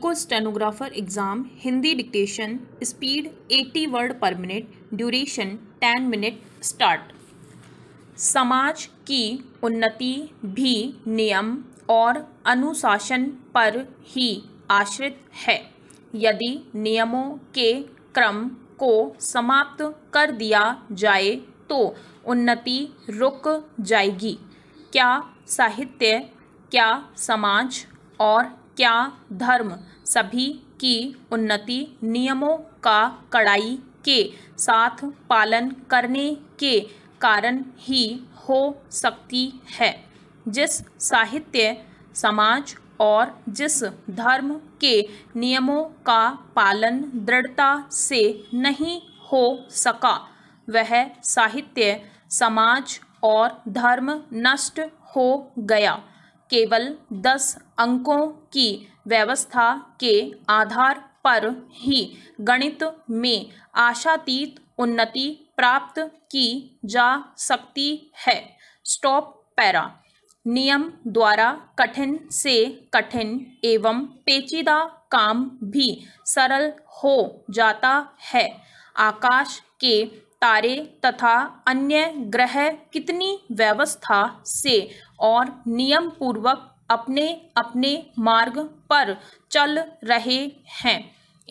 eco stenographer exam Hindi dictation speed 80 word per minute duration 10 minute start समाज की उन्नति भी नियम और अनुशासन पर ही आश्रित है यदि नियमों के क्रम को समाप्त कर दिया जाए तो उन्नति रुक जाएगी क्या साहित्य क्या समाज और क्या धर्म सभी की उन्नति नियमों का कड़ाई के साथ पालन करने के कारण ही हो सकती है जिस साहित्य समाज और जिस धर्म के नियमों का पालन दृढ़ता से नहीं हो सका वह साहित्य समाज और धर्म नष्ट हो गया केवल दस अंकों की व्यवस्था के आधार पर ही गणित में आशातीत उन्नति प्राप्त की जा सकती है स्टॉप पैरा नियम द्वारा कठिन से कठिन एवं पेचीदा काम भी सरल हो जाता है आकाश के तारे तथा अन्य ग्रह कितनी व्यवस्था से और नियम पूर्वक अपने अपने मार्ग पर चल रहे हैं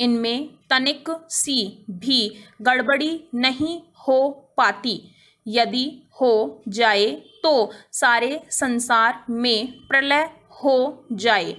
इनमें तनिक सी भी गड़बड़ी नहीं हो पाती यदि हो जाए तो सारे संसार में प्रलय हो जाए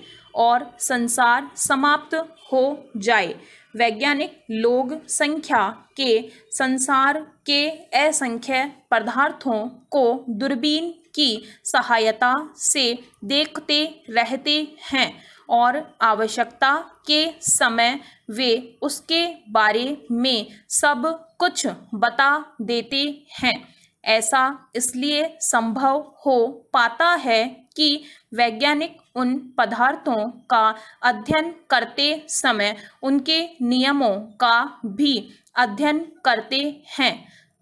और संसार समाप्त हो जाए वैज्ञानिक लोग संख्या के संसार के असंख्य पदार्थों को दूरबीन की सहायता से देखते रहते हैं और आवश्यकता के समय वे उसके बारे में सब कुछ बता देते हैं ऐसा इसलिए संभव हो पाता है कि वैज्ञानिक उन पदार्थों का अध्ययन करते समय उनके नियमों का भी अध्ययन करते हैं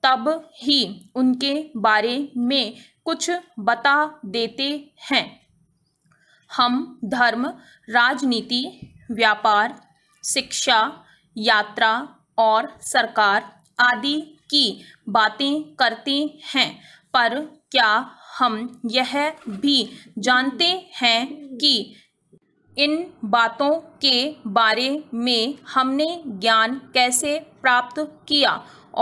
तब ही उनके बारे में कुछ बता देते हैं हम धर्म राजनीति व्यापार शिक्षा यात्रा और सरकार आदि की बातें करते हैं पर क्या हम यह भी जानते हैं कि इन बातों के बारे में हमने ज्ञान कैसे प्राप्त किया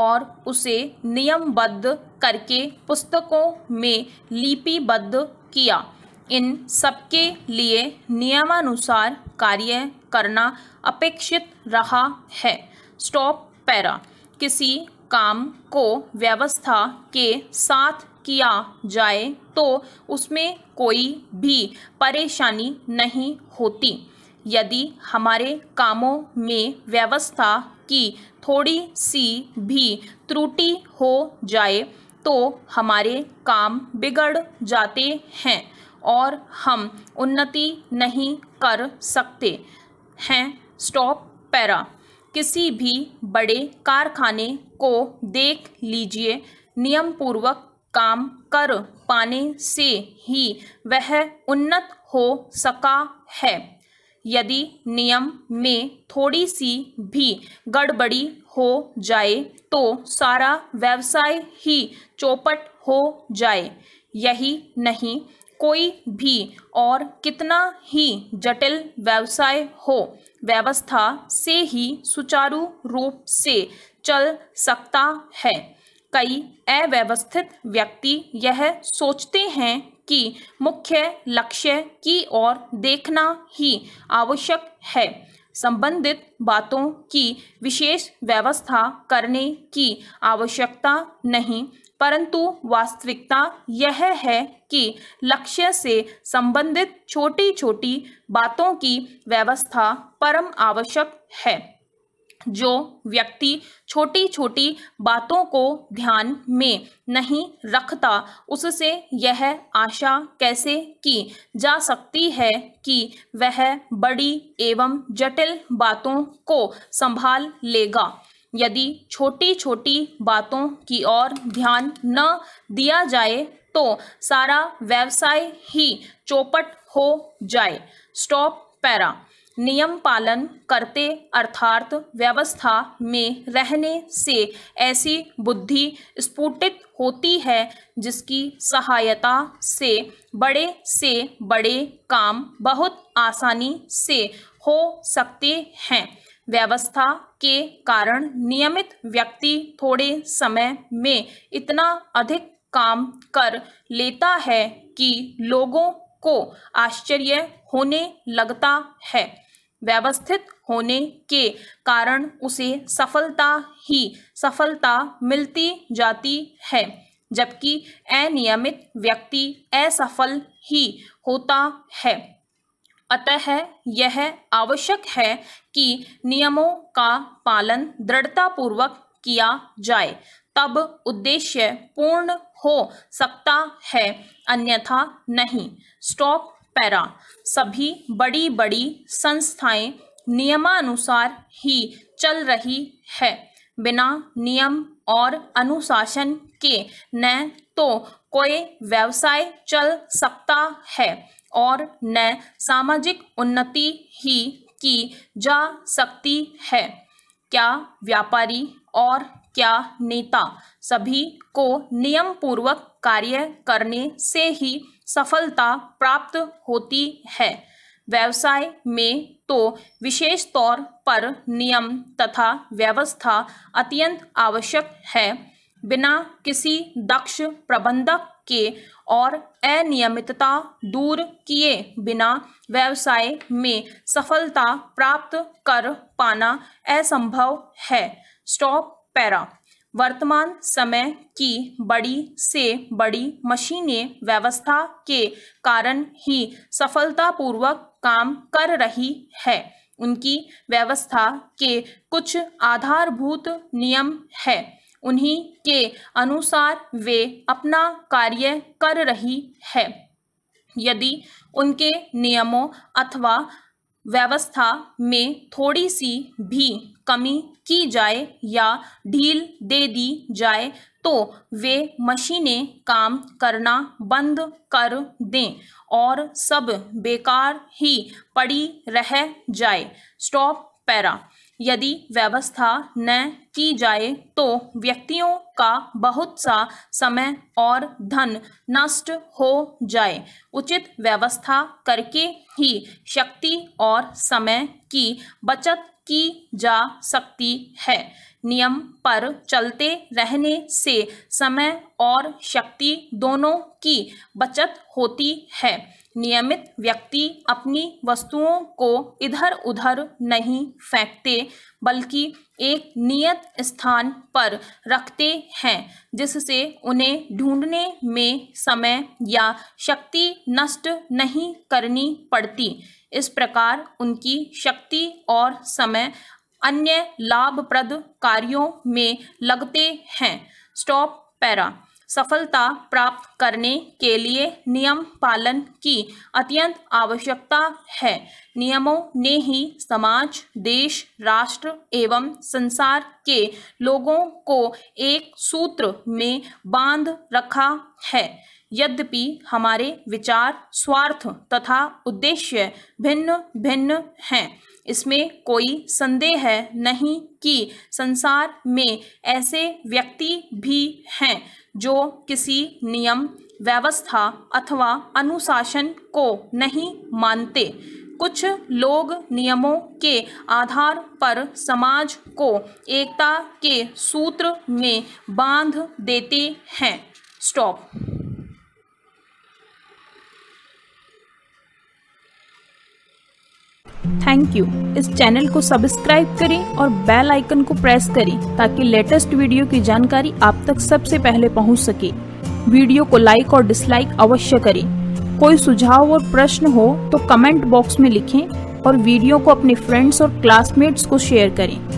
और उसे नियमबद्ध करके पुस्तकों में लिपिबद्ध किया इन सबके लिए नियमानुसार कार्य करना अपेक्षित रहा है स्टॉप पैरा किसी काम को व्यवस्था के साथ किया जाए तो उसमें कोई भी परेशानी नहीं होती यदि हमारे कामों में व्यवस्था की थोड़ी सी भी त्रुटि हो जाए तो हमारे काम बिगड़ जाते हैं और हम उन्नति नहीं कर सकते हैं स्टॉप पैरा किसी भी बड़े कारखाने को देख लीजिए नियम पूर्वक काम कर पाने से ही वह उन्नत हो सका है यदि नियम में थोड़ी सी भी गड़बड़ी हो जाए तो सारा व्यवसाय ही चौपट हो जाए यही नहीं कोई भी और कितना ही जटिल व्यवसाय हो व्यवस्था से ही सुचारू रूप से चल सकता है कई अव्यवस्थित व्यक्ति यह सोचते हैं कि मुख्य लक्ष्य की ओर देखना ही आवश्यक है संबंधित बातों की विशेष व्यवस्था करने की आवश्यकता नहीं परंतु वास्तविकता यह है कि लक्ष्य से संबंधित छोटी छोटी बातों की व्यवस्था परम आवश्यक है जो व्यक्ति छोटी छोटी बातों को ध्यान में नहीं रखता उससे यह आशा कैसे की जा सकती है कि वह बड़ी एवं जटिल बातों को संभाल लेगा यदि छोटी छोटी बातों की ओर ध्यान न दिया जाए तो सारा व्यवसाय ही चौपट हो जाए स्टॉप पैरा नियम पालन करते अर्थात व्यवस्था में रहने से ऐसी बुद्धि स्फुटित होती है जिसकी सहायता से बड़े से बड़े काम बहुत आसानी से हो सकते हैं व्यवस्था के कारण नियमित व्यक्ति थोड़े समय में इतना अधिक काम कर लेता है कि लोगों को आश्चर्य होने लगता है व्यवस्थित होने के कारण उसे सफलता ही सफलता मिलती जाती है जबकि अनियमित व्यक्ति असफल ही होता है अतः यह आवश्यक है कि नियमों का पालन दृढ़तापूर्वक किया जाए तब उद्देश्य पूर्ण हो सकता है अन्यथा नहीं स्टॉप पैरा सभी बड़ी बड़ी संस्थाएं नियमानुसार ही चल रही है बिना नियम और अनुशासन के न तो कोई व्यवसाय चल सकता है और न सामाजिक उन्नति ही की जा सकती है क्या व्यापारी और क्या नेता सभी को नियम पूर्वक कार्य करने से ही सफलता प्राप्त होती है व्यवसाय में तो विशेष तौर पर नियम तथा व्यवस्था अत्यंत आवश्यक है बिना किसी दक्ष प्रबंधक के और अनियमितता दूर किए बिना व्यवसाय में सफलता प्राप्त कर पाना असंभव है स्टॉप पैरा वर्तमान समय की बड़ी से बड़ी मशीनें व्यवस्था के कारण ही सफलतापूर्वक काम कर रही है उनकी व्यवस्था के कुछ आधारभूत नियम है उन्हीं के अनुसार वे अपना कार्य कर रही है यदि उनके नियमों अथवा व्यवस्था में थोड़ी सी भी कमी की जाए या ढील दे दी जाए तो वे मशीनें काम करना बंद कर दें और सब बेकार ही पड़ी रह जाए स्टॉप पैरा यदि व्यवस्था न की जाए तो व्यक्तियों का बहुत सा समय और धन नष्ट हो जाए उचित व्यवस्था करके ही शक्ति और समय की बचत की जा सकती है नियम पर चलते रहने से समय और शक्ति दोनों की बचत होती है नियमित व्यक्ति अपनी वस्तुओं को इधर उधर नहीं फेंकते बल्कि एक नियत स्थान पर रखते हैं जिससे उन्हें ढूंढने में समय या शक्ति नष्ट नहीं करनी पड़ती इस प्रकार उनकी शक्ति और समय अन्य लाभप्रद कार्यों में लगते हैं स्टॉप पैरा सफलता प्राप्त करने के लिए नियम पालन की अत्यंत आवश्यकता है नियमों ने ही समाज देश राष्ट्र एवं संसार के लोगों को एक सूत्र में बांध रखा है यद्यपि हमारे विचार स्वार्थ तथा उद्देश्य भिन्न भिन्न हैं इसमें कोई संदेह नहीं कि संसार में ऐसे व्यक्ति भी हैं जो किसी नियम व्यवस्था अथवा अनुशासन को नहीं मानते कुछ लोग नियमों के आधार पर समाज को एकता के सूत्र में बांध देते हैं स्टॉप थैंक यू इस चैनल को सब्सक्राइब करें और बेल आइकन को प्रेस करें ताकि लेटेस्ट वीडियो की जानकारी आप तक सबसे पहले पहुंच सके वीडियो को लाइक और डिसलाइक अवश्य करें कोई सुझाव और प्रश्न हो तो कमेंट बॉक्स में लिखें और वीडियो को अपने फ्रेंड्स और क्लासमेट्स को शेयर करें